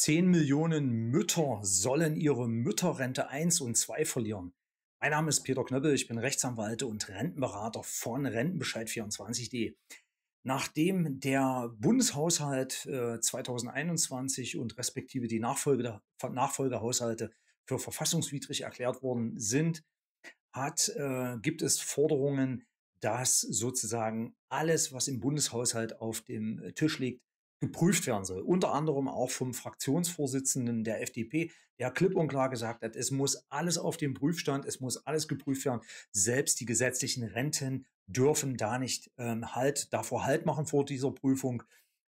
10 Millionen Mütter sollen ihre Mütterrente 1 und 2 verlieren. Mein Name ist Peter Knöppel, ich bin Rechtsanwalt und Rentenberater von Rentenbescheid24.de. Nachdem der Bundeshaushalt 2021 äh, und respektive die Nachfolge Nachfolgehaushalte für verfassungswidrig erklärt worden sind, hat, äh, gibt es Forderungen, dass sozusagen alles, was im Bundeshaushalt auf dem Tisch liegt, geprüft werden soll. Unter anderem auch vom Fraktionsvorsitzenden der FDP, der klipp und klar gesagt hat, es muss alles auf dem Prüfstand, es muss alles geprüft werden. Selbst die gesetzlichen Renten dürfen da nicht ähm, halt, davor halt machen vor dieser Prüfung.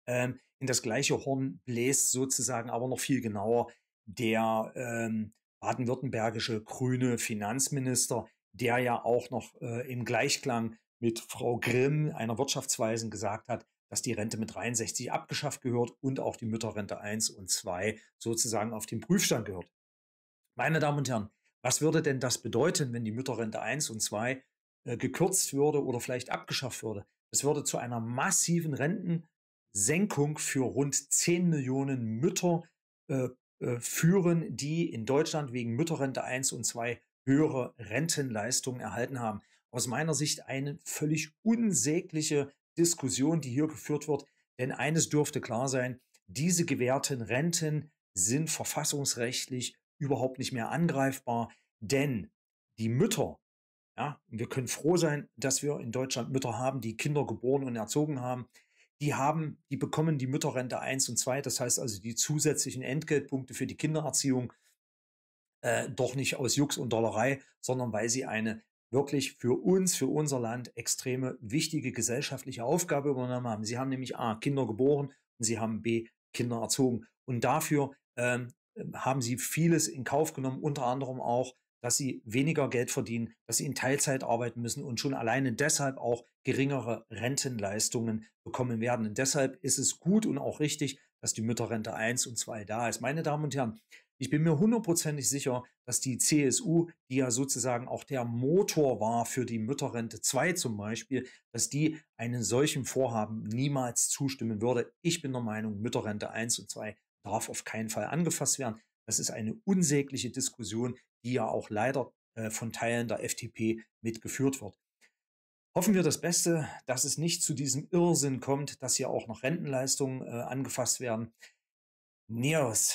Ähm, in das gleiche Horn bläst sozusagen aber noch viel genauer der ähm, baden-württembergische grüne Finanzminister, der ja auch noch äh, im Gleichklang mit Frau Grimm, einer Wirtschaftsweisen, gesagt hat, dass die Rente mit 63 abgeschafft gehört und auch die Mütterrente 1 und 2 sozusagen auf den Prüfstand gehört. Meine Damen und Herren, was würde denn das bedeuten, wenn die Mütterrente 1 und 2 äh, gekürzt würde oder vielleicht abgeschafft würde? Es würde zu einer massiven Rentensenkung für rund 10 Millionen Mütter äh, äh, führen, die in Deutschland wegen Mütterrente 1 und 2 höhere Rentenleistungen erhalten haben. Aus meiner Sicht eine völlig unsägliche Diskussion, die hier geführt wird. Denn eines dürfte klar sein, diese gewährten Renten sind verfassungsrechtlich überhaupt nicht mehr angreifbar, denn die Mütter, ja, wir können froh sein, dass wir in Deutschland Mütter haben, die Kinder geboren und erzogen haben, die haben, die bekommen die Mütterrente 1 und 2, das heißt also die zusätzlichen Entgeltpunkte für die Kindererziehung, äh, doch nicht aus Jux und Dollerei, sondern weil sie eine wirklich für uns, für unser Land extreme wichtige gesellschaftliche Aufgabe übernommen haben. Sie haben nämlich A, Kinder geboren und sie haben B, Kinder erzogen. Und dafür ähm, haben sie vieles in Kauf genommen, unter anderem auch, dass sie weniger Geld verdienen, dass sie in Teilzeit arbeiten müssen und schon alleine deshalb auch geringere Rentenleistungen bekommen werden. Und deshalb ist es gut und auch richtig, dass die Mütterrente 1 und 2 da ist. Meine Damen und Herren, ich bin mir hundertprozentig sicher, dass die CSU, die ja sozusagen auch der Motor war für die Mütterrente 2 zum Beispiel, dass die einem solchen Vorhaben niemals zustimmen würde. Ich bin der Meinung, Mütterrente 1 und 2 darf auf keinen Fall angefasst werden. Das ist eine unsägliche Diskussion, die ja auch leider äh, von Teilen der FDP mitgeführt wird. Hoffen wir das Beste, dass es nicht zu diesem Irrsinn kommt, dass hier auch noch Rentenleistungen äh, angefasst werden. Neos